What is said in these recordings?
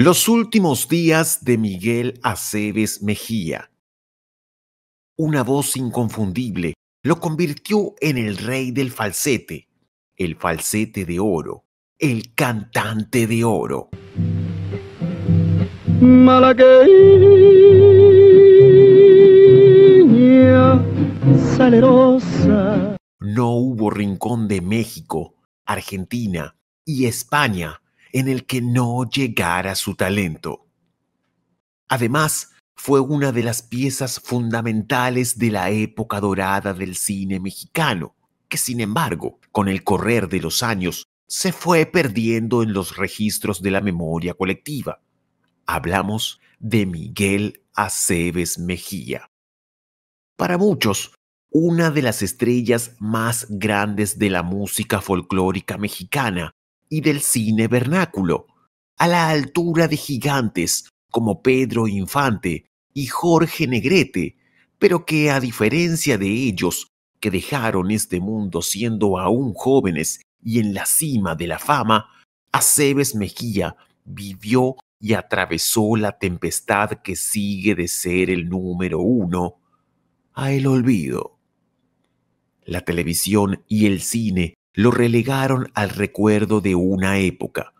Los últimos días de Miguel Aceves Mejía. Una voz inconfundible lo convirtió en el rey del falsete, el falsete de oro, el cantante de oro. Malagueña, salerosa. No hubo rincón de México, Argentina y España en el que no llegara su talento. Además, fue una de las piezas fundamentales de la época dorada del cine mexicano, que sin embargo, con el correr de los años, se fue perdiendo en los registros de la memoria colectiva. Hablamos de Miguel Aceves Mejía. Para muchos, una de las estrellas más grandes de la música folclórica mexicana y del cine vernáculo, a la altura de gigantes como Pedro Infante y Jorge Negrete, pero que a diferencia de ellos, que dejaron este mundo siendo aún jóvenes y en la cima de la fama, Aceves Mejía vivió y atravesó la tempestad que sigue de ser el número uno a el olvido. La televisión y el cine lo relegaron al recuerdo de una época.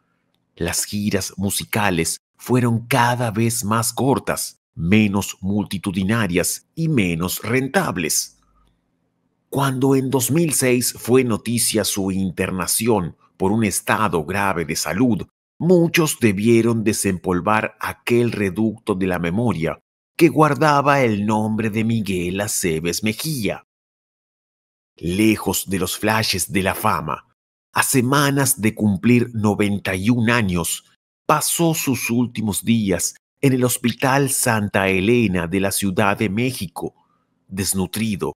Las giras musicales fueron cada vez más cortas, menos multitudinarias y menos rentables. Cuando en 2006 fue noticia su internación por un estado grave de salud, muchos debieron desempolvar aquel reducto de la memoria que guardaba el nombre de Miguel Aceves Mejía lejos de los flashes de la fama, a semanas de cumplir 91 años, pasó sus últimos días en el Hospital Santa Elena de la Ciudad de México, desnutrido,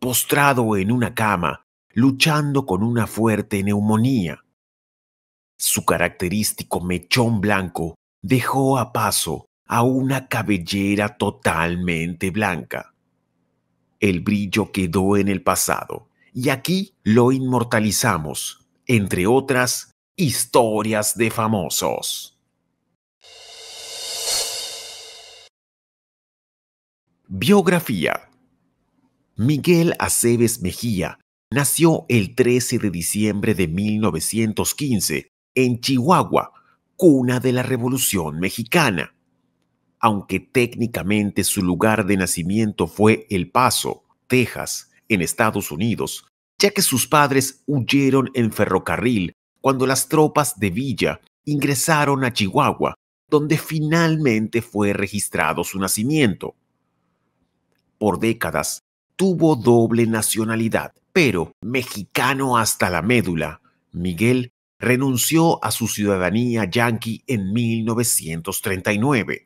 postrado en una cama, luchando con una fuerte neumonía. Su característico mechón blanco dejó a paso a una cabellera totalmente blanca. El brillo quedó en el pasado y aquí lo inmortalizamos, entre otras historias de famosos. Biografía Miguel Aceves Mejía nació el 13 de diciembre de 1915 en Chihuahua, cuna de la Revolución Mexicana. Aunque técnicamente su lugar de nacimiento fue El Paso, Texas, en Estados Unidos, ya que sus padres huyeron en ferrocarril cuando las tropas de Villa ingresaron a Chihuahua, donde finalmente fue registrado su nacimiento. Por décadas tuvo doble nacionalidad, pero mexicano hasta la médula, Miguel renunció a su ciudadanía yanqui en 1939.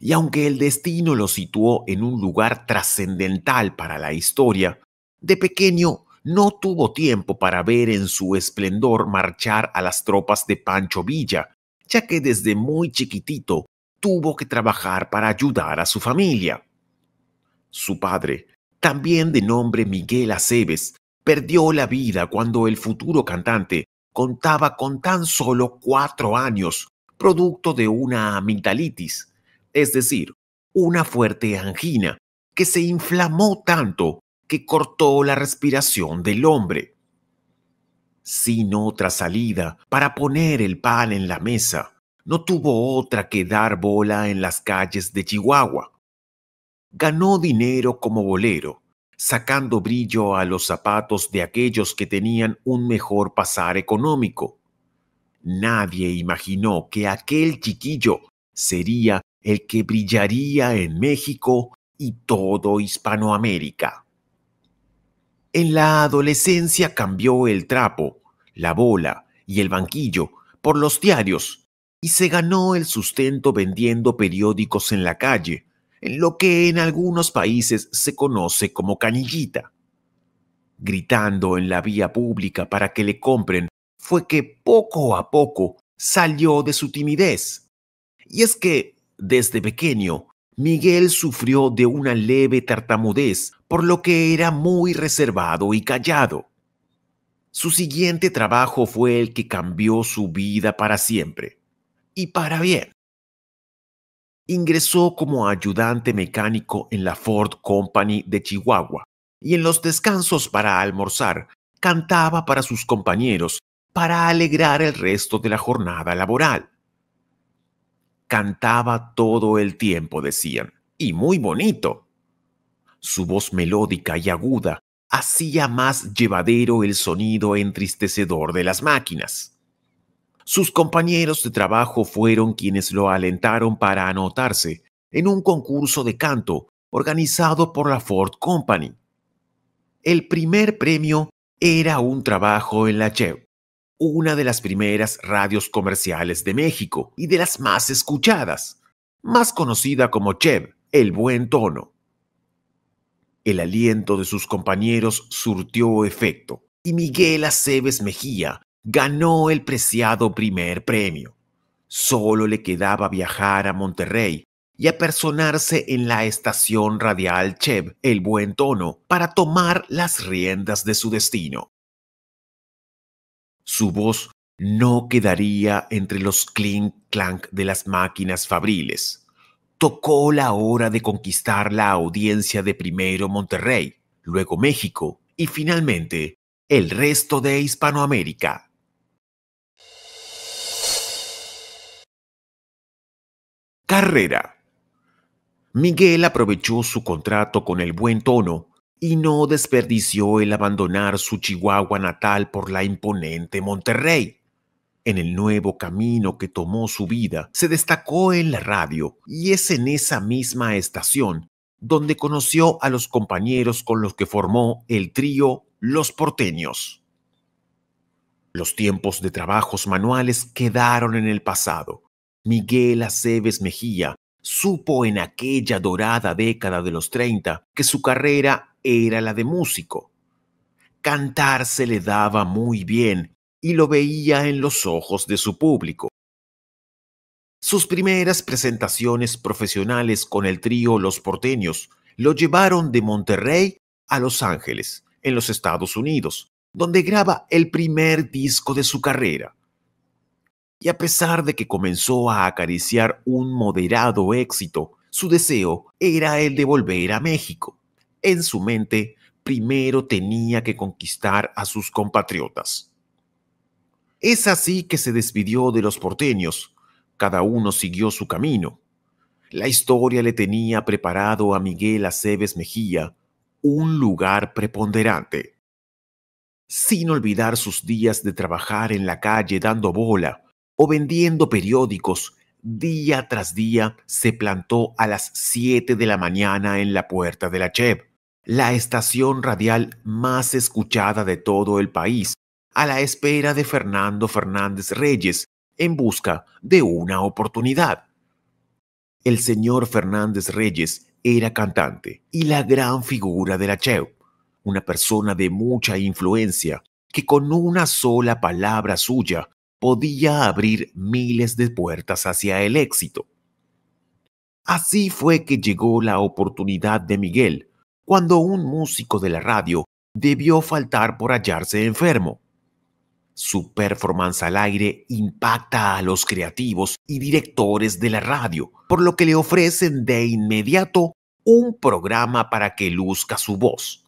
Y aunque el destino lo situó en un lugar trascendental para la historia, de pequeño no tuvo tiempo para ver en su esplendor marchar a las tropas de Pancho Villa, ya que desde muy chiquitito tuvo que trabajar para ayudar a su familia. Su padre, también de nombre Miguel Aceves, perdió la vida cuando el futuro cantante contaba con tan solo cuatro años, producto de una amigdalitis, es decir, una fuerte angina que se inflamó tanto que cortó la respiración del hombre. Sin otra salida para poner el pan en la mesa, no tuvo otra que dar bola en las calles de Chihuahua. Ganó dinero como bolero, sacando brillo a los zapatos de aquellos que tenían un mejor pasar económico. Nadie imaginó que aquel chiquillo sería el que brillaría en México y todo Hispanoamérica. En la adolescencia cambió el trapo, la bola y el banquillo por los diarios y se ganó el sustento vendiendo periódicos en la calle, en lo que en algunos países se conoce como canillita. Gritando en la vía pública para que le compren fue que poco a poco salió de su timidez. Y es que desde pequeño, Miguel sufrió de una leve tartamudez, por lo que era muy reservado y callado. Su siguiente trabajo fue el que cambió su vida para siempre, y para bien. Ingresó como ayudante mecánico en la Ford Company de Chihuahua, y en los descansos para almorzar, cantaba para sus compañeros para alegrar el resto de la jornada laboral. Cantaba todo el tiempo, decían, y muy bonito. Su voz melódica y aguda hacía más llevadero el sonido entristecedor de las máquinas. Sus compañeros de trabajo fueron quienes lo alentaron para anotarse en un concurso de canto organizado por la Ford Company. El primer premio era un trabajo en la Chev una de las primeras radios comerciales de México y de las más escuchadas, más conocida como Chev, el buen tono. El aliento de sus compañeros surtió efecto y Miguel Aceves Mejía ganó el preciado primer premio. Solo le quedaba viajar a Monterrey y apersonarse en la estación radial Chev, el buen tono, para tomar las riendas de su destino. Su voz no quedaría entre los clink clank de las máquinas fabriles. Tocó la hora de conquistar la audiencia de primero Monterrey, luego México y finalmente el resto de Hispanoamérica. Carrera. Miguel aprovechó su contrato con el buen tono y no desperdició el abandonar su Chihuahua natal por la imponente Monterrey. En el nuevo camino que tomó su vida, se destacó en la radio y es en esa misma estación donde conoció a los compañeros con los que formó el trío Los Porteños. Los tiempos de trabajos manuales quedaron en el pasado. Miguel Aceves Mejía supo en aquella dorada década de los 30 que su carrera era la de músico. Cantar se le daba muy bien y lo veía en los ojos de su público. Sus primeras presentaciones profesionales con el trío Los Porteños lo llevaron de Monterrey a Los Ángeles, en los Estados Unidos, donde graba el primer disco de su carrera, y a pesar de que comenzó a acariciar un moderado éxito, su deseo era el de volver a México. En su mente, primero tenía que conquistar a sus compatriotas. Es así que se despidió de los porteños. Cada uno siguió su camino. La historia le tenía preparado a Miguel Aceves Mejía un lugar preponderante. Sin olvidar sus días de trabajar en la calle dando bola, o vendiendo periódicos, día tras día se plantó a las 7 de la mañana en la puerta de la CHEV, la estación radial más escuchada de todo el país, a la espera de Fernando Fernández Reyes en busca de una oportunidad. El señor Fernández Reyes era cantante y la gran figura de la CHEV, una persona de mucha influencia que con una sola palabra suya podía abrir miles de puertas hacia el éxito. Así fue que llegó la oportunidad de Miguel, cuando un músico de la radio debió faltar por hallarse enfermo. Su performance al aire impacta a los creativos y directores de la radio, por lo que le ofrecen de inmediato un programa para que luzca su voz.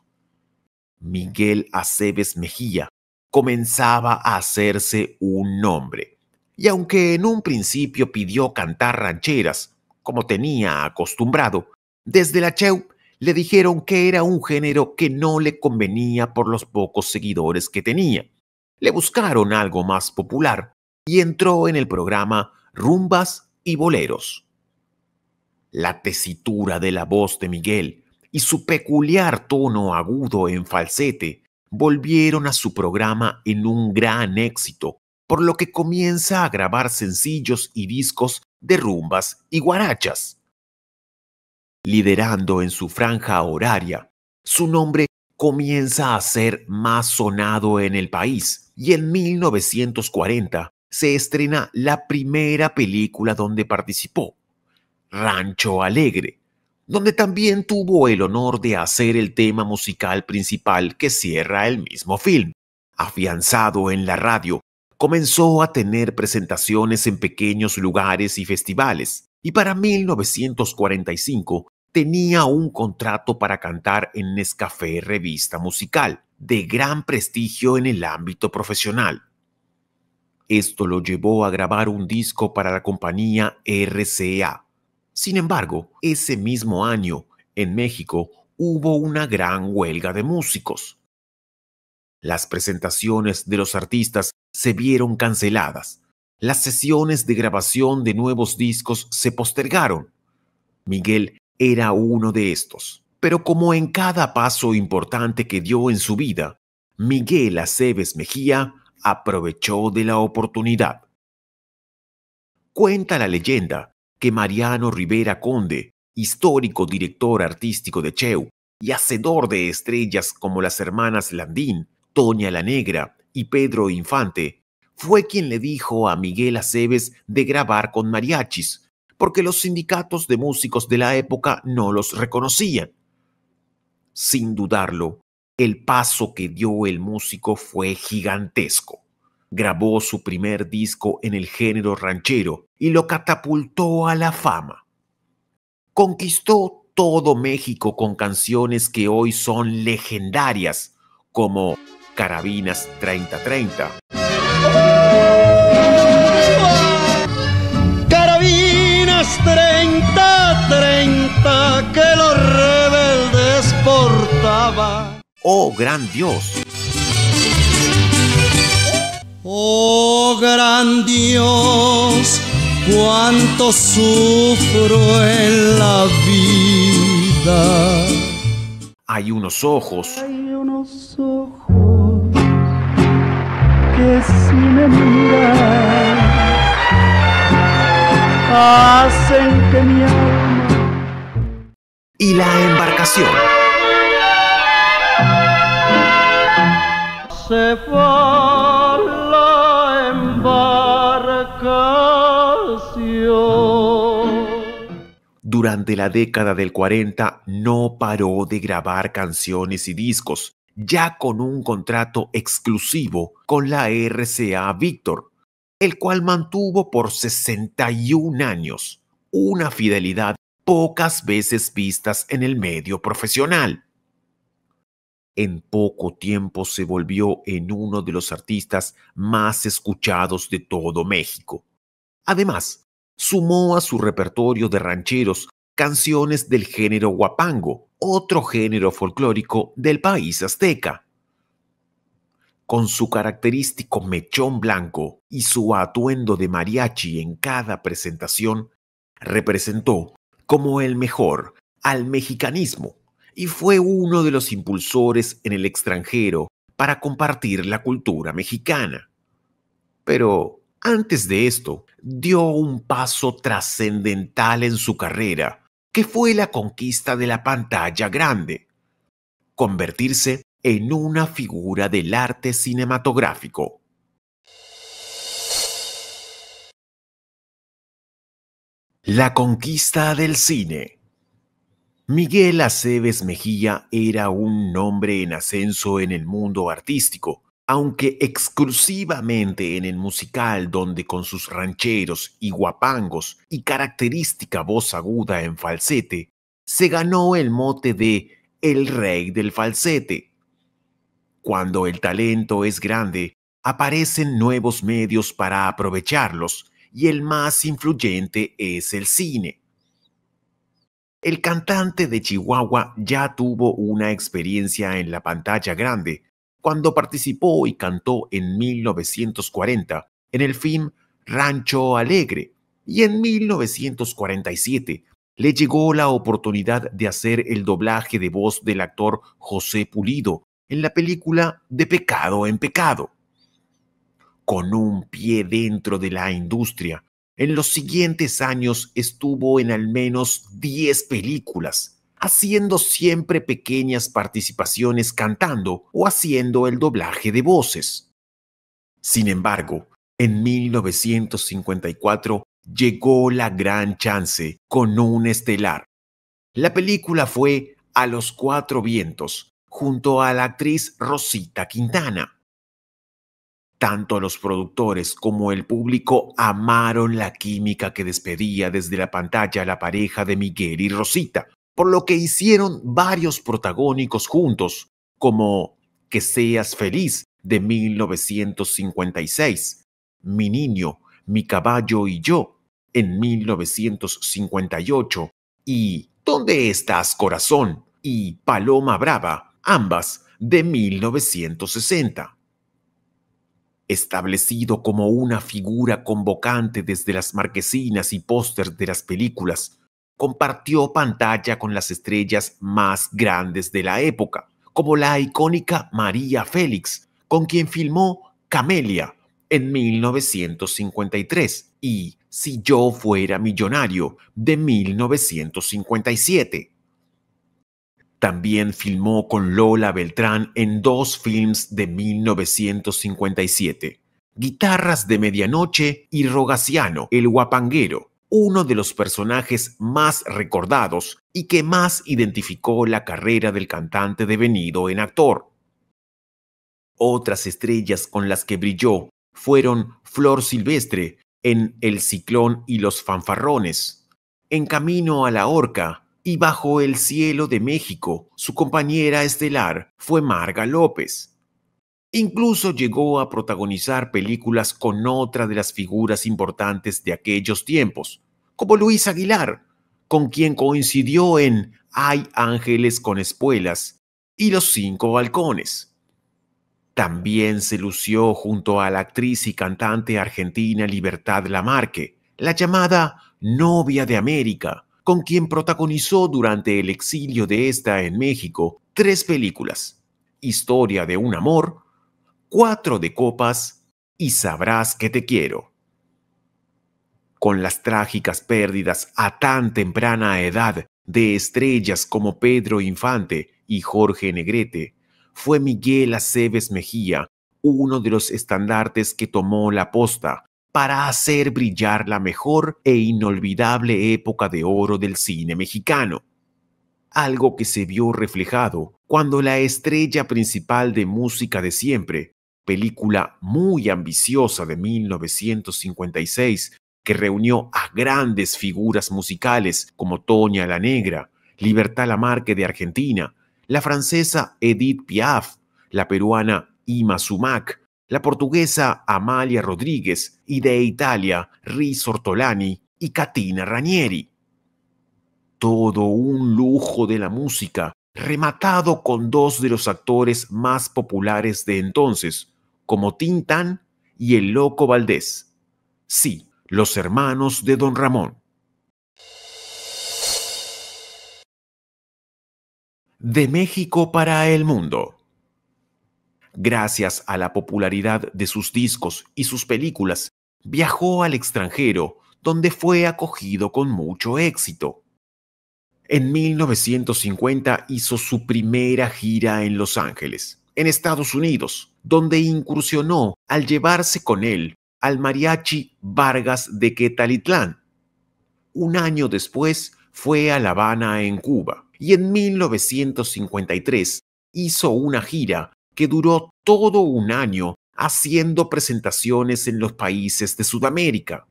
Miguel Aceves Mejía comenzaba a hacerse un nombre. Y aunque en un principio pidió cantar rancheras, como tenía acostumbrado, desde la Cheu le dijeron que era un género que no le convenía por los pocos seguidores que tenía. Le buscaron algo más popular y entró en el programa Rumbas y Boleros. La tesitura de la voz de Miguel y su peculiar tono agudo en falsete volvieron a su programa en un gran éxito, por lo que comienza a grabar sencillos y discos de rumbas y guarachas. Liderando en su franja horaria, su nombre comienza a ser más sonado en el país y en 1940 se estrena la primera película donde participó, Rancho Alegre, donde también tuvo el honor de hacer el tema musical principal que cierra el mismo film. Afianzado en la radio, comenzó a tener presentaciones en pequeños lugares y festivales, y para 1945 tenía un contrato para cantar en Nescafé Revista Musical, de gran prestigio en el ámbito profesional. Esto lo llevó a grabar un disco para la compañía RCA, sin embargo, ese mismo año, en México, hubo una gran huelga de músicos. Las presentaciones de los artistas se vieron canceladas. Las sesiones de grabación de nuevos discos se postergaron. Miguel era uno de estos. Pero como en cada paso importante que dio en su vida, Miguel Aceves Mejía aprovechó de la oportunidad. Cuenta la leyenda que Mariano Rivera Conde, histórico director artístico de Cheu y hacedor de estrellas como las hermanas Landín, Toña la Negra y Pedro Infante, fue quien le dijo a Miguel Aceves de grabar con mariachis, porque los sindicatos de músicos de la época no los reconocían. Sin dudarlo, el paso que dio el músico fue gigantesco. Grabó su primer disco en el género ranchero, y lo catapultó a la fama. Conquistó todo México con canciones que hoy son legendarias, como Carabinas 3030. Carabinas 3030 que los rebeldes portaban. Oh gran Dios. Oh gran Dios cuánto sufro en la vida. Hay unos ojos. Hay unos ojos que sin me hacen que mi alma. Y la embarcación. Se fue. durante la década del 40 no paró de grabar canciones y discos, ya con un contrato exclusivo con la RCA Victor, el cual mantuvo por 61 años, una fidelidad pocas veces vistas en el medio profesional. En poco tiempo se volvió en uno de los artistas más escuchados de todo México. Además, sumó a su repertorio de rancheros canciones del género guapango, otro género folclórico del país azteca. Con su característico mechón blanco y su atuendo de mariachi en cada presentación, representó como el mejor al mexicanismo y fue uno de los impulsores en el extranjero para compartir la cultura mexicana. Pero antes de esto, dio un paso trascendental en su carrera que fue la conquista de la pantalla grande, convertirse en una figura del arte cinematográfico. La conquista del cine. Miguel Aceves Mejía era un nombre en ascenso en el mundo artístico, aunque exclusivamente en el musical donde con sus rancheros y guapangos y característica voz aguda en falsete, se ganó el mote de el rey del falsete. Cuando el talento es grande, aparecen nuevos medios para aprovecharlos y el más influyente es el cine. El cantante de Chihuahua ya tuvo una experiencia en la pantalla grande cuando participó y cantó en 1940 en el film Rancho Alegre y en 1947 le llegó la oportunidad de hacer el doblaje de voz del actor José Pulido en la película De Pecado en Pecado. Con un pie dentro de la industria, en los siguientes años estuvo en al menos 10 películas haciendo siempre pequeñas participaciones cantando o haciendo el doblaje de voces. Sin embargo, en 1954 llegó la gran chance con un estelar. La película fue A los Cuatro Vientos, junto a la actriz Rosita Quintana. Tanto los productores como el público amaron la química que despedía desde la pantalla la pareja de Miguel y Rosita, por lo que hicieron varios protagónicos juntos, como Que seas feliz de 1956, Mi niño, Mi caballo y yo en 1958 y ¿Dónde estás, corazón? y Paloma Brava, ambas de 1960. Establecido como una figura convocante desde las marquesinas y pósters de las películas, compartió pantalla con las estrellas más grandes de la época, como la icónica María Félix, con quien filmó Camelia en 1953 y Si yo fuera millonario de 1957. También filmó con Lola Beltrán en dos films de 1957, Guitarras de Medianoche y Rogaciano, El Guapanguero, uno de los personajes más recordados y que más identificó la carrera del cantante devenido en actor. Otras estrellas con las que brilló fueron Flor Silvestre en El Ciclón y los Fanfarrones, En Camino a la Horca y Bajo el Cielo de México, su compañera estelar fue Marga López. Incluso llegó a protagonizar películas con otra de las figuras importantes de aquellos tiempos, como Luis Aguilar, con quien coincidió en Hay ángeles con espuelas y Los cinco balcones. También se lució junto a la actriz y cantante argentina Libertad Lamarque, la llamada Novia de América, con quien protagonizó durante el exilio de esta en México tres películas: Historia de un amor, cuatro de copas y sabrás que te quiero. Con las trágicas pérdidas a tan temprana edad de estrellas como Pedro Infante y Jorge Negrete, fue Miguel Aceves Mejía uno de los estandartes que tomó la posta para hacer brillar la mejor e inolvidable época de oro del cine mexicano. Algo que se vio reflejado cuando la estrella principal de música de siempre película muy ambiciosa de 1956 que reunió a grandes figuras musicales como Toña la Negra, Libertad Lamarque de Argentina, la francesa Edith Piaf, la peruana Ima Sumac, la portuguesa Amalia Rodríguez y de Italia Riz Ortolani y Katina Ranieri. Todo un lujo de la música, rematado con dos de los actores más populares de entonces, como Tintán y el loco Valdés. Sí, los hermanos de don Ramón. De México para el mundo. Gracias a la popularidad de sus discos y sus películas, viajó al extranjero, donde fue acogido con mucho éxito. En 1950 hizo su primera gira en Los Ángeles en Estados Unidos, donde incursionó al llevarse con él al mariachi Vargas de Quetalitlán. Un año después fue a La Habana, en Cuba, y en 1953 hizo una gira que duró todo un año haciendo presentaciones en los países de Sudamérica.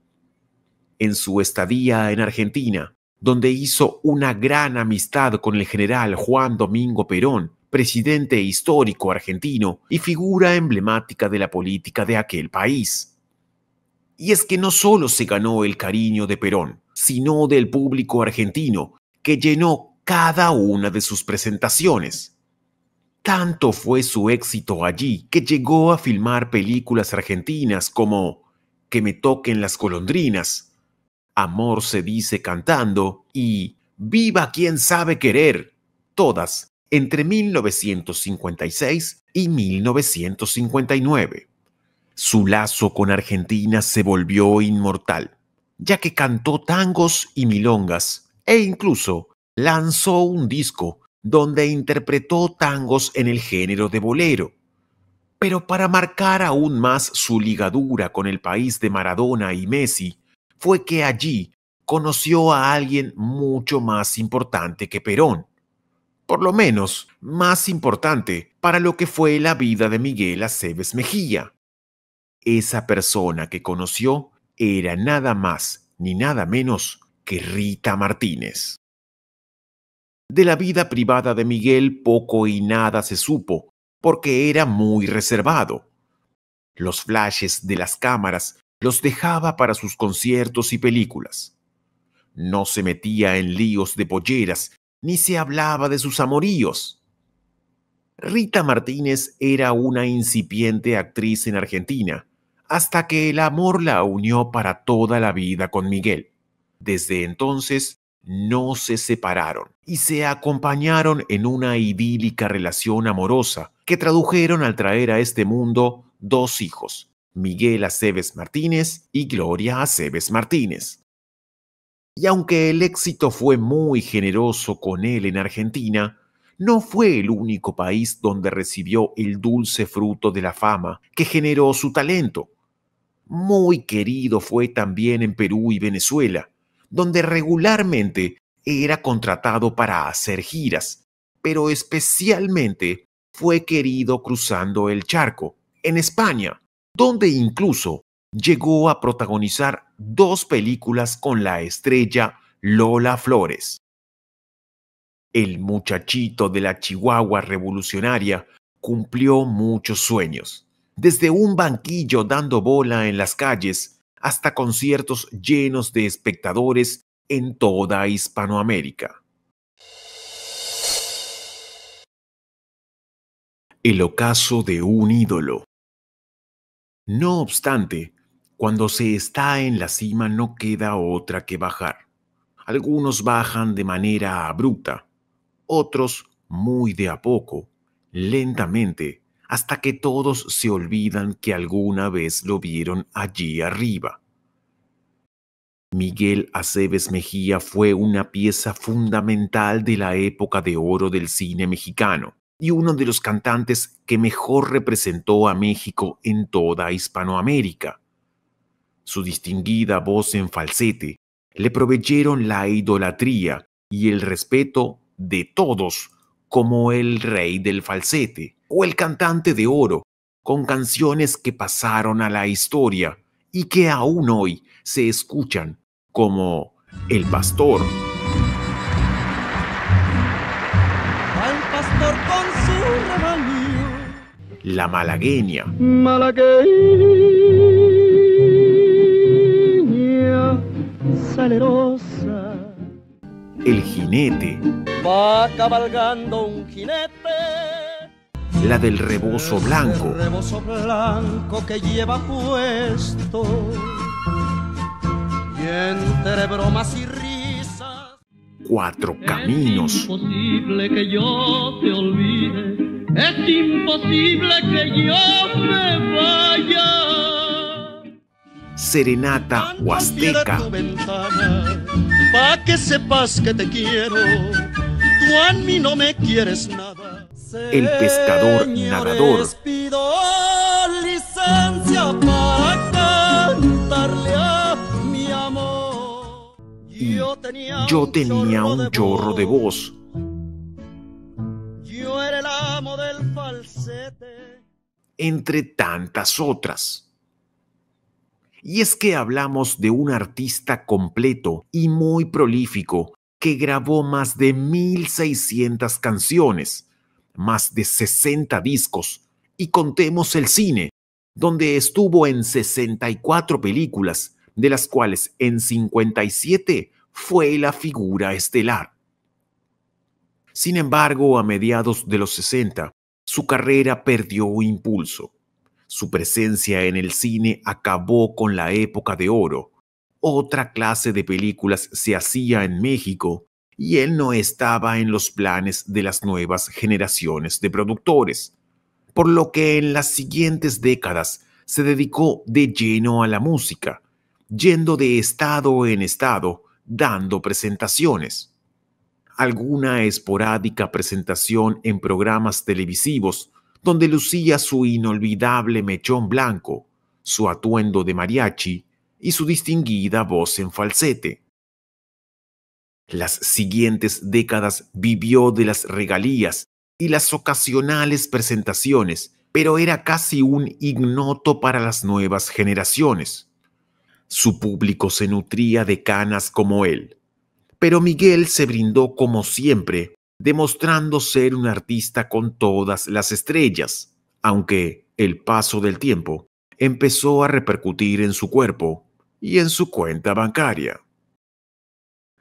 En su estadía en Argentina, donde hizo una gran amistad con el general Juan Domingo Perón, presidente histórico argentino y figura emblemática de la política de aquel país. Y es que no solo se ganó el cariño de Perón, sino del público argentino, que llenó cada una de sus presentaciones. Tanto fue su éxito allí que llegó a filmar películas argentinas como Que me toquen las colondrinas, Amor se dice cantando y Viva quien sabe querer, todas entre 1956 y 1959. Su lazo con Argentina se volvió inmortal, ya que cantó tangos y milongas e incluso lanzó un disco donde interpretó tangos en el género de bolero. Pero para marcar aún más su ligadura con el país de Maradona y Messi, fue que allí conoció a alguien mucho más importante que Perón, por lo menos, más importante para lo que fue la vida de Miguel Aceves Mejía. Esa persona que conoció era nada más ni nada menos que Rita Martínez. De la vida privada de Miguel poco y nada se supo, porque era muy reservado. Los flashes de las cámaras los dejaba para sus conciertos y películas. No se metía en líos de polleras ni se hablaba de sus amoríos. Rita Martínez era una incipiente actriz en Argentina, hasta que el amor la unió para toda la vida con Miguel. Desde entonces no se separaron y se acompañaron en una idílica relación amorosa que tradujeron al traer a este mundo dos hijos, Miguel Aceves Martínez y Gloria Aceves Martínez. Y aunque el éxito fue muy generoso con él en Argentina, no fue el único país donde recibió el dulce fruto de la fama que generó su talento. Muy querido fue también en Perú y Venezuela, donde regularmente era contratado para hacer giras, pero especialmente fue querido cruzando el charco, en España, donde incluso llegó a protagonizar dos películas con la estrella Lola Flores. El muchachito de la Chihuahua revolucionaria cumplió muchos sueños, desde un banquillo dando bola en las calles hasta conciertos llenos de espectadores en toda Hispanoamérica. El ocaso de un ídolo. No obstante, cuando se está en la cima no queda otra que bajar. Algunos bajan de manera abrupta, otros muy de a poco, lentamente, hasta que todos se olvidan que alguna vez lo vieron allí arriba. Miguel Aceves Mejía fue una pieza fundamental de la época de oro del cine mexicano y uno de los cantantes que mejor representó a México en toda Hispanoamérica. Su distinguida voz en falsete le proveyeron la idolatría y el respeto de todos como el rey del falsete o el cantante de oro, con canciones que pasaron a la historia y que aún hoy se escuchan como El Pastor. pastor La malagueña. Malagueña El jinete. Va cabalgando un jinete. La del rebozo blanco. El rebozo blanco que lleva puesto. Y entre bromas y risas. Cuatro caminos. Es imposible que yo te olvide. Es imposible que yo me vaya serenata huasteca. que sepas que te quiero, tú a mí no me quieres nada. El pescador nadador. Pido licencia para cantarle a mi amor. Mm. Yo tenía, yo tenía un chorro de voz. Yo era el amo del falsete. Entre tantas otras. Y es que hablamos de un artista completo y muy prolífico que grabó más de 1.600 canciones, más de 60 discos, y contemos el cine, donde estuvo en 64 películas, de las cuales en 57 fue la figura estelar. Sin embargo, a mediados de los 60, su carrera perdió impulso. Su presencia en el cine acabó con la época de oro. Otra clase de películas se hacía en México y él no estaba en los planes de las nuevas generaciones de productores, por lo que en las siguientes décadas se dedicó de lleno a la música, yendo de estado en estado, dando presentaciones. Alguna esporádica presentación en programas televisivos donde lucía su inolvidable mechón blanco, su atuendo de mariachi y su distinguida voz en falsete. Las siguientes décadas vivió de las regalías y las ocasionales presentaciones, pero era casi un ignoto para las nuevas generaciones. Su público se nutría de canas como él, pero Miguel se brindó como siempre demostrando ser un artista con todas las estrellas, aunque el paso del tiempo empezó a repercutir en su cuerpo y en su cuenta bancaria.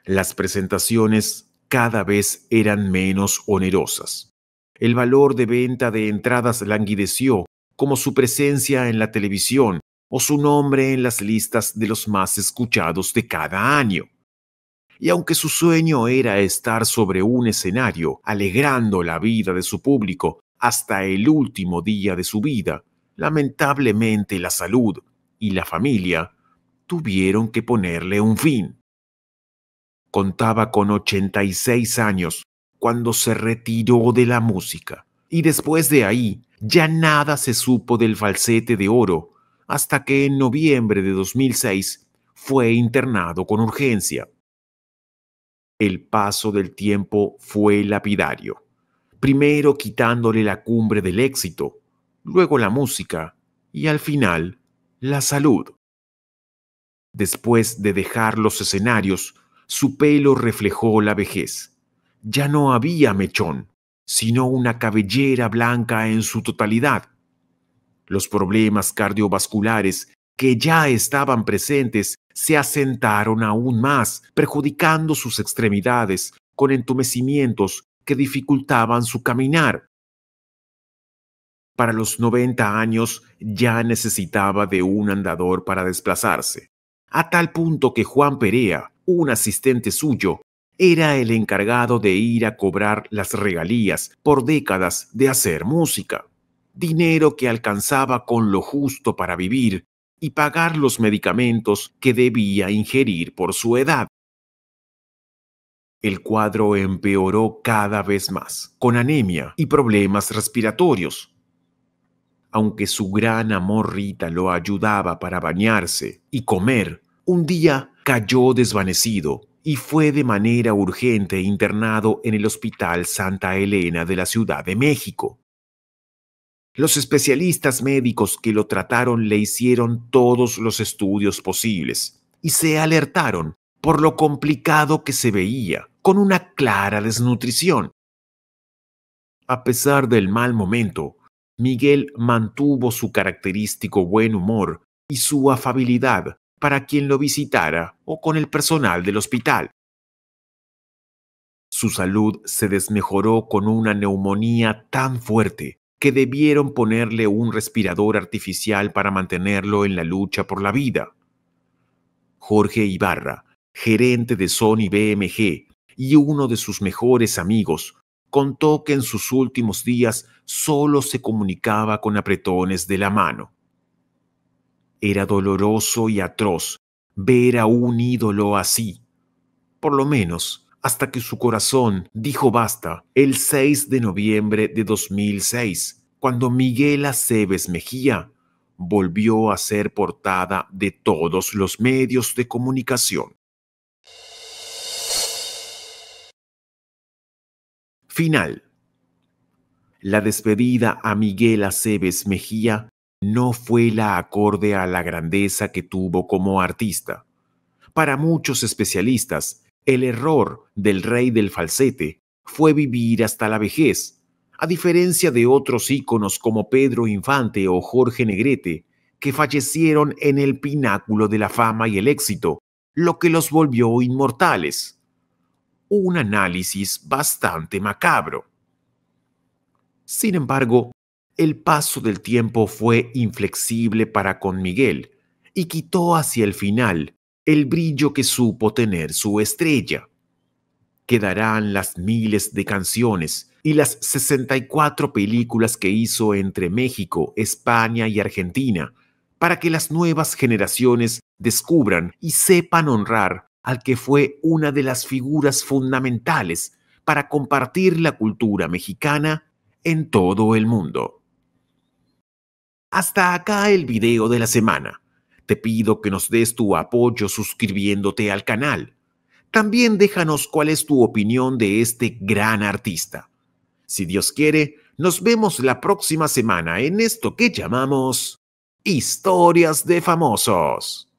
Las presentaciones cada vez eran menos onerosas. El valor de venta de entradas languideció, como su presencia en la televisión o su nombre en las listas de los más escuchados de cada año. Y aunque su sueño era estar sobre un escenario, alegrando la vida de su público hasta el último día de su vida, lamentablemente la salud y la familia tuvieron que ponerle un fin. Contaba con 86 años cuando se retiró de la música, y después de ahí ya nada se supo del falsete de oro, hasta que en noviembre de 2006 fue internado con urgencia el paso del tiempo fue lapidario, primero quitándole la cumbre del éxito, luego la música y al final la salud. Después de dejar los escenarios, su pelo reflejó la vejez. Ya no había mechón, sino una cabellera blanca en su totalidad. Los problemas cardiovasculares que ya estaban presentes se asentaron aún más, perjudicando sus extremidades con entumecimientos que dificultaban su caminar. Para los 90 años ya necesitaba de un andador para desplazarse, a tal punto que Juan Perea, un asistente suyo, era el encargado de ir a cobrar las regalías por décadas de hacer música, dinero que alcanzaba con lo justo para vivir y pagar los medicamentos que debía ingerir por su edad. El cuadro empeoró cada vez más, con anemia y problemas respiratorios. Aunque su gran amor Rita lo ayudaba para bañarse y comer, un día cayó desvanecido y fue de manera urgente internado en el Hospital Santa Elena de la Ciudad de México. Los especialistas médicos que lo trataron le hicieron todos los estudios posibles y se alertaron por lo complicado que se veía, con una clara desnutrición. A pesar del mal momento, Miguel mantuvo su característico buen humor y su afabilidad para quien lo visitara o con el personal del hospital. Su salud se desmejoró con una neumonía tan fuerte que debieron ponerle un respirador artificial para mantenerlo en la lucha por la vida. Jorge Ibarra, gerente de Sony BMG y uno de sus mejores amigos, contó que en sus últimos días solo se comunicaba con apretones de la mano. Era doloroso y atroz ver a un ídolo así. Por lo menos, hasta que su corazón dijo basta el 6 de noviembre de 2006, cuando Miguel Aceves Mejía volvió a ser portada de todos los medios de comunicación. Final. La despedida a Miguel Aceves Mejía no fue la acorde a la grandeza que tuvo como artista. Para muchos especialistas, el error del rey del falsete fue vivir hasta la vejez, a diferencia de otros íconos como Pedro Infante o Jorge Negrete, que fallecieron en el pináculo de la fama y el éxito, lo que los volvió inmortales. Un análisis bastante macabro. Sin embargo, el paso del tiempo fue inflexible para con Miguel y quitó hacia el final el brillo que supo tener su estrella. Quedarán las miles de canciones y las 64 películas que hizo entre México, España y Argentina, para que las nuevas generaciones descubran y sepan honrar al que fue una de las figuras fundamentales para compartir la cultura mexicana en todo el mundo. Hasta acá el video de la semana. Te pido que nos des tu apoyo suscribiéndote al canal. También déjanos cuál es tu opinión de este gran artista. Si Dios quiere, nos vemos la próxima semana en esto que llamamos Historias de Famosos.